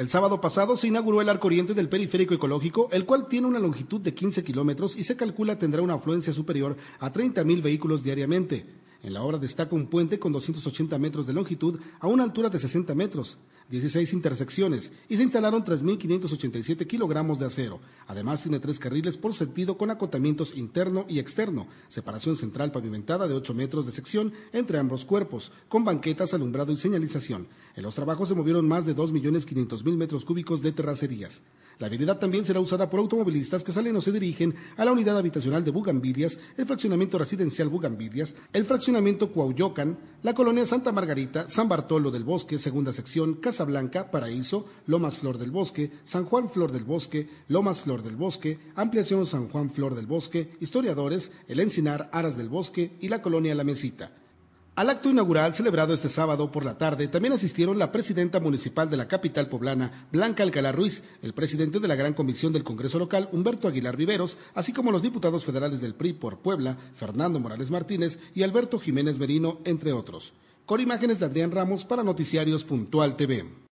El sábado pasado se inauguró el arco oriente del periférico ecológico, el cual tiene una longitud de 15 kilómetros y se calcula tendrá una afluencia superior a 30.000 vehículos diariamente. En la obra destaca un puente con 280 metros de longitud a una altura de 60 metros. 16 intersecciones y se instalaron 3.587 kilogramos de acero. Además, tiene tres carriles por sentido con acotamientos interno y externo, separación central pavimentada de 8 metros de sección entre ambos cuerpos, con banquetas, alumbrado y señalización. En los trabajos se movieron más de 2.500.000 metros cúbicos de terracerías. La habilidad también será usada por automovilistas que salen o se dirigen a la unidad habitacional de Bugambilias, el fraccionamiento residencial Bugambilias, el fraccionamiento Cuauyocan, la colonia Santa Margarita, San Bartolo del Bosque, segunda sección, Casablanca, Paraíso, Lomas Flor del Bosque, San Juan Flor del Bosque, Lomas Flor del Bosque, Ampliación San Juan Flor del Bosque, Historiadores, El Encinar, Aras del Bosque y la colonia La Mesita. Al acto inaugural celebrado este sábado por la tarde también asistieron la presidenta municipal de la capital poblana, Blanca Alcalá Ruiz, el presidente de la Gran Comisión del Congreso Local, Humberto Aguilar Riveros, así como los diputados federales del PRI por Puebla, Fernando Morales Martínez y Alberto Jiménez Merino, entre otros. Con imágenes de Adrián Ramos para Noticiarios Puntual TV.